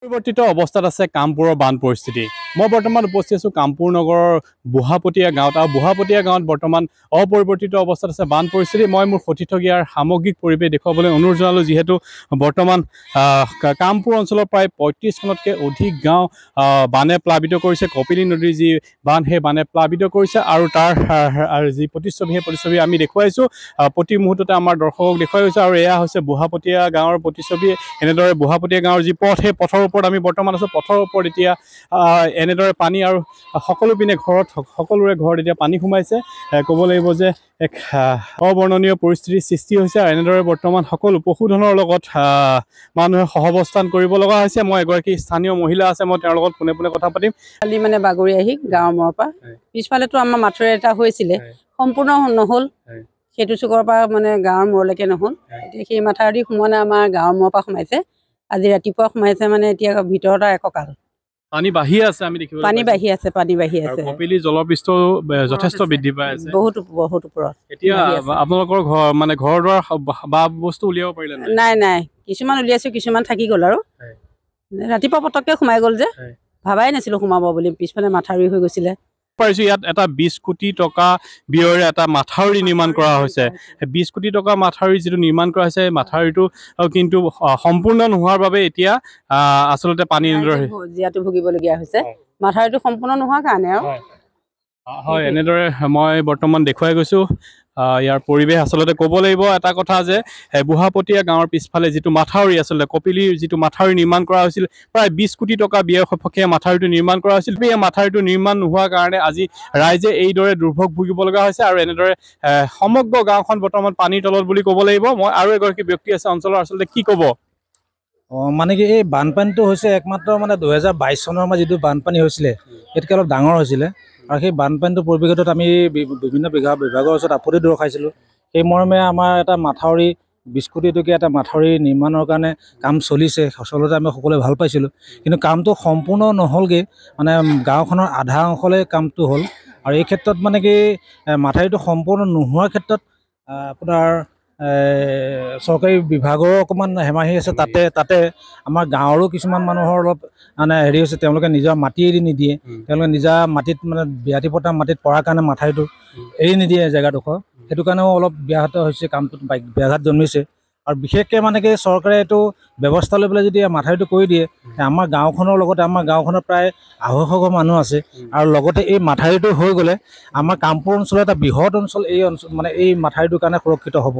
পৰিৱৰ্তিত অৱস্থাত আছে কামপুৰৰ বান পৰিস্থিতি মই বৰ্তমান উপস্থিত আছোঁ কামপুৰ নগৰৰ বুঢ়াপতীয়া গাঁৱত আৰু বুঢ়াপতীয়া গাঁৱত বৰ্তমান অপৰিৱৰ্তিত অৱস্থাত আছে বান পৰিস্থিতি মই মোৰ সতীথগীয়াৰ সামগ্ৰিক পৰিৱেশ দেখুৱাবলৈ অনুৰোধ জনালোঁ যিহেতু বৰ্তমান কামপুৰ অঞ্চলৰ প্ৰায় পঁয়ত্ৰিছখনতকৈ অধিক গাঁও বানে প্লাৱিত কৰিছে কপিলি নদীৰ যি বান সেই বানে প্লাৱিত কৰিছে আৰু তাৰ যি প্ৰতিচ্ছবি সেই প্ৰতিচ্ছবি আমি দেখুৱাইছোঁ প্ৰতি মুহূৰ্ততে আমাৰ দৰ্শকক দেখুৱাই গৈছোঁ আৰু এয়া হৈছে বুঢ়াপতীয়া গাঁৱৰ প্ৰতিচ্ছবি এনেদৰে বুঢ়াপতীয়া গাঁৱৰ যি পথ সেই পথৰ ওপৰত আমি বৰ্তমান আছোঁ পথৰ ওপৰত এতিয়া এনেদৰে পানী আৰু সকলোপিনে ঘৰত সকলোৰে ঘৰত এতিয়া পানী সোমাইছে ক'ব লাগিব যে এক অবৰ্ণনীয় পৰিস্থিতিৰ সৃষ্টি হৈছে আৰু এনেদৰে বৰ্তমান সকলো পশুধনৰ লগত মানুহে সহৱস্থান কৰিব লগা হৈছে মই এগৰাকী স্থানীয় মহিলা আছে মই তেওঁৰ লগত পোনে পোনে কথা পাতিম কালি মানে বাগৰি আহি গাঁৱৰ মূৰৰ পৰা পিছফালেতো আমাৰ মাথোৰে এটা হৈছিলে সম্পূৰ্ণ নহ'ল সেইটো চুকৰ পৰা মানে গাঁৱৰ মূৰলৈকে নহ'ল এতিয়া সেই দি সোমোৱা আমাৰ গাঁৱৰ মূৰৰ পৰা সোমাইছে আজি ৰাতিপুৱা সোমাইছে মানে এতিয়া ভিতৰত একঁকাল পানী বাঢ়ি আছে আমি দেখিব পানী বাঢ়ি আছে পানী বাঢ়ি আছে কপিলি জলপৃষ্ঠ যথেষ্ট বৃদ্ধি পাই আছে বহুত বহুত ওপৰত এতিয়া আপোনালোকৰ ঘৰ মানে ঘৰ দুৱাৰ বা বস্তু উলিয়াব পাৰিলে নাই নাই কিছুমান উলিয়াইছো কিছুমান থাকি গ'ল আৰু ৰাতিপুৱা পটককে সোমাই গ'ল যে ভাবাই নাছিলো সোমাব বুলি পিছফালে মাথা ৰুই হৈ গৈছিলে পাইছোঁ ইয়াত এটা বিশ কোটি টকা ব্যয়ৰে এটা মাথাউৰি নিৰ্মাণ কৰা হৈছে বিশ কোটি টকা মাথাউৰি যিটো নিৰ্মাণ কৰা হৈছে মাথাউৰিটো কিন্তু সম্পূৰ্ণ নোহোৱাৰ বাবে এতিয়া আচলতে পানী জীয়াটো ভুগিবলগীয়া হৈছে মাথাউৰিটো সম্পূৰ্ণ নোহোৱাৰ কাৰণে আৰু হয় এনেদৰে মই বৰ্তমান দেখুৱাই গৈছোঁ ইয়াৰ পৰিৱেশ আচলতে ক'ব লাগিব এটা কথা যে বুঢ়াপতীয়া গাঁৱৰ পিছফালে যিটো মাথাউৰি আচলতে কপিলিৰ যিটো মাথাউৰি নিৰ্মাণ কৰা হৈছিল প্ৰায় বিছ কোটি টকা ব্যয় সপক্ষে মাথাউৰিটো নিৰ্মাণ কৰা হৈছিল এই মাথাউৰিটো নিৰ্মাণ নোহোৱাৰ কাৰণে আজি ৰাইজে এইদৰে দুৰ্ভোগ ভুগিব লগা হৈছে আৰু এনেদৰে সমগ্ৰ গাঁওখন বৰ্তমান পানীৰ তলত বুলি ক'ব লাগিব মই আৰু এগৰাকী ব্যক্তি আছে অঞ্চলৰ আচলতে কি ক'ব মানে কি এই বানপানীটো হৈছে একমাত্ৰ মানে দুহেজাৰ বাইছ চনৰ মানে যিটো বানপানী হৈছিলে সেইটোকে অলপ ডাঙৰ হৈছিলে আৰু সেই বানপানীটো পৰিৱেশত আমি বিভিন্ন বিভাগৰ ওচৰত আপত্তি দৰ্শাইছিলোঁ সেই মৰ্মে আমাৰ এটা মাথাউৰি বিস্কুটিটকীয়া এটা মাথাউৰি নিৰ্মাণৰ কাৰণে কাম চলিছে আচলতে আমি সকলোৱে ভাল পাইছিলোঁ কিন্তু কামটো সম্পূৰ্ণ নহ'লগৈ মানে গাঁওখনৰ আধা অংশলৈ কামটো হ'ল আৰু এই ক্ষেত্ৰত মানে কি মাথাউৰিটো সম্পূৰ্ণ নোহোৱাৰ ক্ষেত্ৰত আপোনাৰ চৰকাৰী বিভাগৰো অকণমান হেমাহি আছে তাতে তাতে আমাৰ গাঁৱৰো কিছুমান মানুহৰ অলপ মানে হেৰি হৈছে তেওঁলোকে নিজৰ মাটি এৰি নিদিয়ে তেওঁলোকে নিজা মাটিত মানে বিয়াতি পতা মাটিত পৰাৰ কাৰণে মাথাইটো এৰি নিদিয়ে জেগাডোখৰ সেইটো কাৰণেও অলপ ব্যাহত হৈছে কামটোত ব্যাঘাত জন্মিছে আৰু বিশেষকৈ মানে কি চৰকাৰে এইটো ব্যৱস্থা লৈ পেলাই যদি মাথাউৰিটো কৰি দিয়ে আমাৰ গাঁওখনৰ লগতে আমাৰ গাঁওখনত প্ৰায় আঢ়ৈশ ঘৰ মানুহ আছে আৰু লগতে এই মাথাউৰিটো হৈ গ'লে আমাৰ কামপুৰ অঞ্চলৰ এটা বৃহৎ অঞ্চল এই অঞ্চল মানে এই মাথাউৰিটোৰ কাৰণে সুৰক্ষিত হ'ব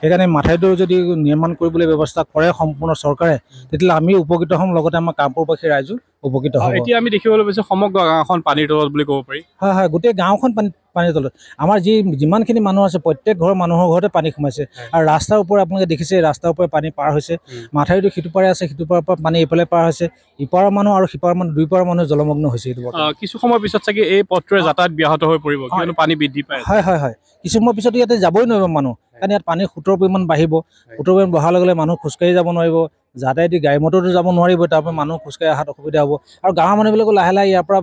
সেইকাৰণে মাথাউৰিটো যদি নিৰ্মাণ কৰিবলৈ ব্যৱস্থা কৰে সম্পূৰ্ণ চৰকাৰে তেতিয়াহ'লে আমি উপকৃত হ'ম লগতে আমাৰ কামপুৰবাসী ৰাইজো উপকৃত হ'ব এতিয়া আমি দেখিবলৈ পাইছোঁ সমগ্ৰ গাঁওখন পানীৰ তলত বুলি ক'ব পাৰি হয় হয় গোটেই গাঁওখন পানীৰ তলত আমাৰ যি যিমানখিনি মানুহ আছে প্ৰত্যেক ঘৰৰ মানুহৰ ঘৰতে পানী সোমাইছে আৰু ৰাস্তাৰ ওপৰত আপোনালোকে দেখিছে ৰাস্তাৰ ওপৰত পানী পাৰ হৈছে মাথাউৰিটো সিটো পাৰে আছে সিটো পাৰৰ পৰা পানী এইফালে পাৰ হৈছে ইপাৰৰ মানুহ আৰু সিপাৰৰ মানুহ দুইপাৰৰ মানুহ জলমগ্ন হৈছে সেইটো কিছু সময়ৰ পিছত চাগে এই পথটোৰে যাতায়াত ব্যাহত হৈ পৰিব কিয়নো পানী বৃদ্ধি পায় হয় হয় হয় কিছু সময়ৰ পিছত ইয়াতে যাবই নোৱাৰিব মানুহ কাৰণ ইয়াত পানীৰ সোঁতৰ পৰিমাণ বাঢ়িব সোঁতৰ পৰিমাণ বঢ়াৰ লগে লগে মানুহ খোজকাঢ়ি যাব নোৱাৰিব যাতে এটি গাড়ী মটৰটো যাব নোৱাৰিব তাৰপৰা মানুহ খোজকাঢ়ি অহাত অসুবিধা হ'ব আৰু গাঁৱৰ মানুহবিলাকো লাহে লাহে ইয়াৰ পৰা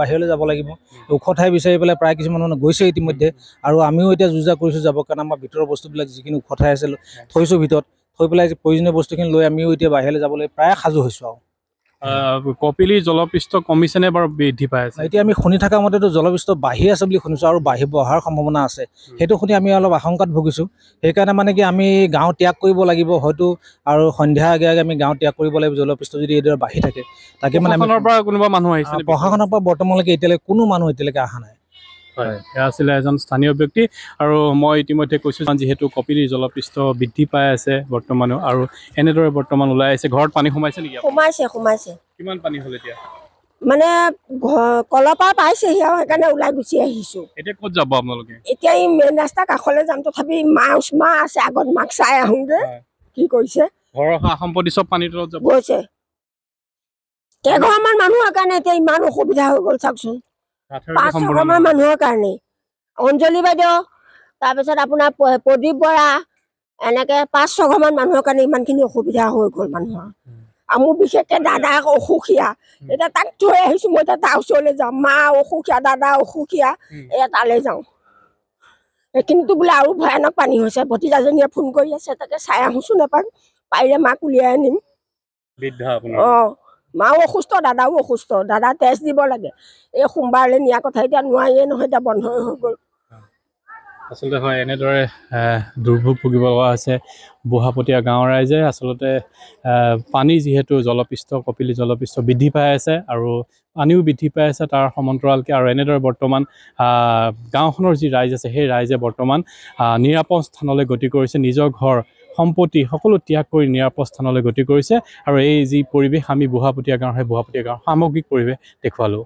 বাহিৰলৈ যাব লাগিব ওখ ঠাই বিচাৰি পেলাই প্ৰায় কিছুমান মানুহ গৈছে ইতিমধ্যে আৰু আমিও এতিয়া যোজা কৰিছোঁ যাবৰ কাৰণে আমাৰ ভিতৰৰ বস্তুবিলাক যিখিনি ওখ ঠাই আছিলোঁ থৈছোঁ ভিতৰত থৈ পেলাই প্ৰয়োজনীয় বস্তুখিনি লৈ আমিও এতিয়া বাহিৰলৈ যাবলৈ প্ৰায় সাজু হৈছোঁ আৰু কপিলি জলপৃষ্ঠ কমিছেনে বাৰু বৃদ্ধি পাই আছে এতিয়া আমি শুনি থকা মতেতো জলপৃষ্ঠ বাঢ়ি আছে বুলি শুনিছোঁ আৰু বাঢ়ি অহাৰ সম্ভাৱনা আছে সেইটো শুনি আমি অলপ আশংকাত ভুগিছোঁ সেইকাৰণে মানে কি আমি গাঁও ত্যাগ কৰিব লাগিব হয়তো আৰু সন্ধ্যা আগে আগে আমি গাঁও ত্যাগ কৰিব লাগিব জলপৃষ্ঠ যদি এইদৰে বাঢ়ি থাকে তাকে মানে প্ৰশাসনৰ পৰা কোনোবা মানুহ আহিছে প্ৰশাসনৰ পৰা বৰ্তমানলৈকে এতিয়ালৈকে কোনো মানুহ এতিয়ালৈকে অহা নাই হয় আছিলে এজন স্থানীয় ব্যক্তি আৰু মই ইতিমধ্যে কৈছোঁ যিহেতু কপিলীৰ জলপৃষ্ঠ বৃদ্ধি পাই আছে বৰ্তমানেও আৰু এনেদৰে বৰ্তমান ওলাই আছে ঘৰত পানী সোমাইছে নেকি সোমাইছে সোমাইছে কিমান পানী হ'ল এতিয়া মানে কলপা পাইছে সেইকাৰণে ওলাই গুচি আহিছো এতিয়া ক'ত যাব আপোনালোকে এতিয়া এই মেইন ৰাস্তা কাষলৈ যাম তথাপি মা উচমা আছে আগত মাক চাই আহোগে কি কৰিছে ঘৰৰ সম্পত্তি চব পানীৰ তলত যাব গৈছে কেইঘৰমান মানুহৰ কাৰণে এতিয়া ইমান অসুবিধা হৈ গ'ল চাওকচোন মানুহৰ কাৰণে অঞ্জলি বাইদেউ তাৰপিছত আপোনাৰ প্ৰদীপ বৰা এনেকে পাঁচ ছঘৰমান মানুহৰ কাৰণে ইমানখিনি অসুবিধা হৈ গ'ল মানুহৰ আৰু মোৰ বিশেষকে দাদা অসুখীয়া এতিয়া তাক থৈ আহিছো মই এতিয়া তাৰ ওচৰলৈ যাওঁ মা অসুখীয়া দাদা অসুখীয়া এয়া তালৈ যাওঁ সেইখিনিতো বোলে আৰু ভয়ানক পানী হৈছে ভতিজাজনীয়ে ফোন কৰি আছে তাকে চাই আহোঁচোন এপাক পাৰিলে মাক উলিয়াই আনিম অ মাও অসুস্থ দাদাও অসুস্থ দাদা তেজ দিব লাগে এই সোমবাৰলৈ নিয়া কথা এতিয়া নোৱাৰিয়ে নহয় এতিয়া বন্ধই হৈ গ'ল আচলতে হয় এনেদৰে দুৰ্ভোগ ভুগিব লগা হৈছে বুঢ়াপতীয়া গাঁৱৰ ৰাইজে আচলতে পানী যিহেতু জলপৃষ্ঠ কপিলি জলপৃষ্ঠ বৃদ্ধি পাই আছে আৰু পানীও বৃদ্ধি পাই আছে তাৰ সমান্তৰালকৈ আৰু এনেদৰে বৰ্তমান গাঁওখনৰ যি ৰাইজ আছে সেই ৰাইজে বৰ্তমান নিৰাপদ স্থানলৈ গতি কৰিছে নিজৰ ঘৰ সম্পত্তি সকলো ত্যাগ কৰি নিৰাপদ স্থানলৈ গতি কৰিছে আৰু এই যি পৰিৱেশ আমি বুঢ়াপতীয়া গাঁৱৰ সেই বুঢ়াপতীয়া গাঁৱৰ সামগ্ৰিক পৰিৱেশ দেখুৱালোঁ